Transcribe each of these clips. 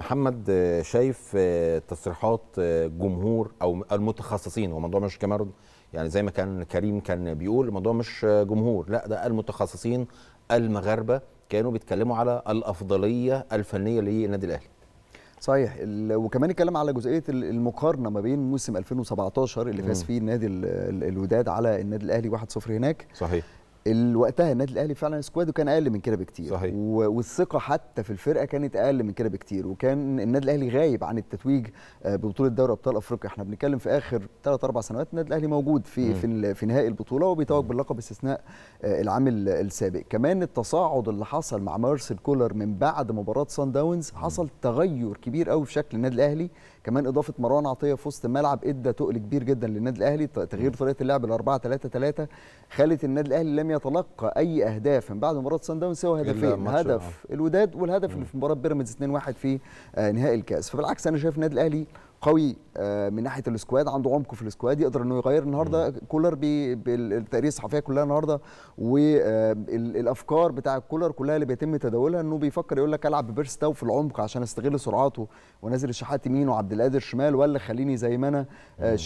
محمد آه، شايف آه، تصريحات آه، جمهور او المتخصصين هو الموضوع مش كمان يعني زي ما كان كريم كان بيقول الموضوع مش جمهور لا ده المتخصصين المغاربه كانوا بيتكلموا على الافضليه الفنيه للنادي الاهلي صحيح وكمان اتكلم على جزئيه المقارنه ما بين موسم 2017 اللي فاز فيه النادي الوداد على النادي الاهلي 1-0 هناك صحيح وقتها النادي الاهلي فعلا سكواده كان اقل من كده بكتير صحيح. والثقه حتى في الفرقه كانت اقل من كده بكتير وكان النادي الاهلي غايب عن التتويج آه، ببطوله دوري ابطال افريقيا احنا بنتكلم في اخر ثلاث اربع سنوات النادي الاهلي موجود في في, في نهائي البطوله وبيتوج باللقب باستثناء آه، العام السابق كمان التصاعد اللي حصل مع مارسيل كولر من بعد مباراه سان داونز حصل تغير كبير قوي في شكل النادي الاهلي كمان اضافه مروان عطيه في وسط الملعب ادى تقل كبير جدا للنادي الاهلي تغيير طريقه اللعب ل 4 3 3 خلت النادي الاهلي لم يتلقى اي اهداف من بعد مباراه سان داونز سوى هدفين هدف آه. الوداد والهدف اللي في مباراه بيراميدز 2-1 في آه، نهائي الكاس فبالعكس انا شايف النادي الاهلي قوي آه، من ناحيه السكواد عنده عمق في السكواد يقدر انه يغير النهارده كولر بالتقرير الصحفيه كلها النهارده والافكار آه، بتاع كولر كلها اللي بيتم تداولها انه بيفكر يقول لك العب ببيرس تاو في العمق عشان استغل سرعاته وانزل الشحات يمين وعبد القادر شمال ولا خليني زي ما انا آه،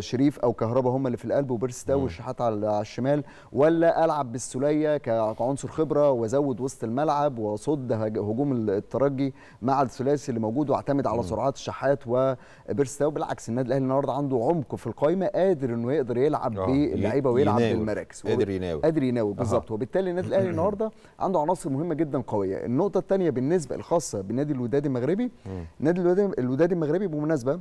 شريف او كهربا هم اللي في القلب وبيرس تاو والشحات على الشمال ولا العب بالسوليه كعنصر خبره وازود وسط الملعب واصد هجوم الترجي مع الثلاثي اللي موجود واعتمد على سرعات الشحات و بيرستاو بالعكس النادي الاهلي النهارده عنده عمق في القائمه قادر انه يقدر يلعب آه، باللعيبه ويلعب بالمراكز قادر يناوي قادر يناوي بالظبط وبالتالي النادي الاهلي النهارده عنده عناصر مهمه جدا قويه النقطه الثانيه بالنسبه الخاصه بالنادي الوداد المغربي نادي الوداد الوداد المغربي بمناسبه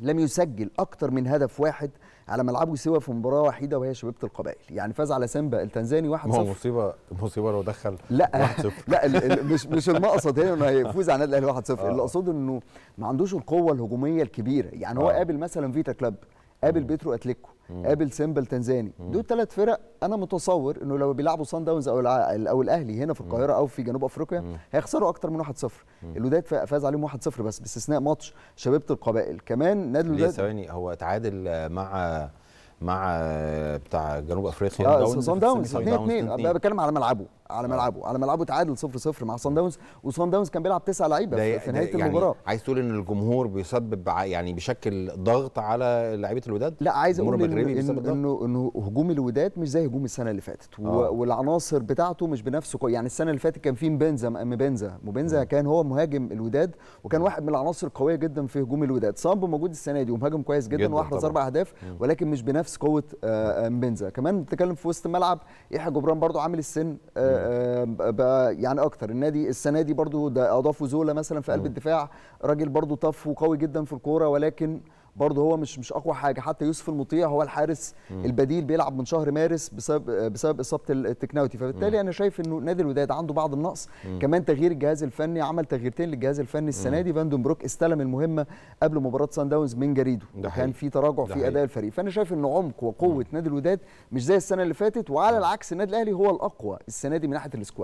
لم يسجل اكتر من هدف واحد على ملعبه سوى في مباراه وحيده وهي شبيبه القبائل يعني فاز على سامبا التنزاني 1-0 هو مصيبه مصيبه لو دخل لا لا مش مش المقصد هنا انه هيفوز على النادي الاهلي 1-0 آه. اللي اقصده انه ما عندوش القوه الهجوميه الكبيره يعني هو آه. قابل مثلا فيتا كلاب قابل بيترو اتليكو قابل سيمبل تنزاني دول ثلاث فرق انا متصور انه لو بيلعبوا سان داونز او او الاهلي هنا في القاهره او في جنوب افريقيا هيخسروا اكتر من 1-0 الوداد فاز عليهم 1-0 بس باستثناء ماتش شبيبه القبائل كمان نادي الوداد ثواني هو تعادل مع مع بتاع جنوب افريقيا آه سان داونز 2 2 بتكلم على ملعبه على آه. ملعبه على ملعبه تعادل 0 0 مع سان داونز وسان داونز كان بيلعب تسع لعيبه في نهايه يعني المباراه عايز تقول ان الجمهور بيسبب يعني بيشكل ضغط على لعيبه الوداد لا عايز اقول إن انه انه انه هجوم الوداد مش زي هجوم السنه اللي فاتت آه. والعناصر بتاعته مش بنفس يعني السنه اللي فاتت كان في مبنزا مبنزا مبنزا كان هو مهاجم الوداد وكان واحد من العناصر القويه جدا في هجوم الوداد صامبو موجود السنه دي ومهاجم كويس جدا, جداً واحرز اربع اهداف ولكن مش بنفس قوه آه، آه، مبنزا كمان بتتكلم في وسط الملعب يحيى جبران برده عامل السن آه، بقى يعني اكتر النادي السنه دي برضو ده اضافوا زولا مثلا في قلب أيوه. الدفاع راجل برضو طف وقوي جدا في الكوره ولكن برضه هو مش مش اقوى حاجه حتى يوسف المطيع هو الحارس م. البديل بيلعب من شهر مارس بسبب بسبب اصابه التكناوتي فبالتالي م. انا شايف انه نادي الوداد عنده بعض النقص م. كمان تغيير الجهاز الفني عمل تغييرتين للجهاز الفني السنه دي فاندون بروك استلم المهمه قبل مباراه سان داونز من جريدو وكان في تراجع في اداء الفريق فانا شايف ان عمق وقوه نادي الوداد مش زي السنه اللي فاتت وعلى العكس النادي الاهلي هو الاقوى السنه دي من ناحيه السكواد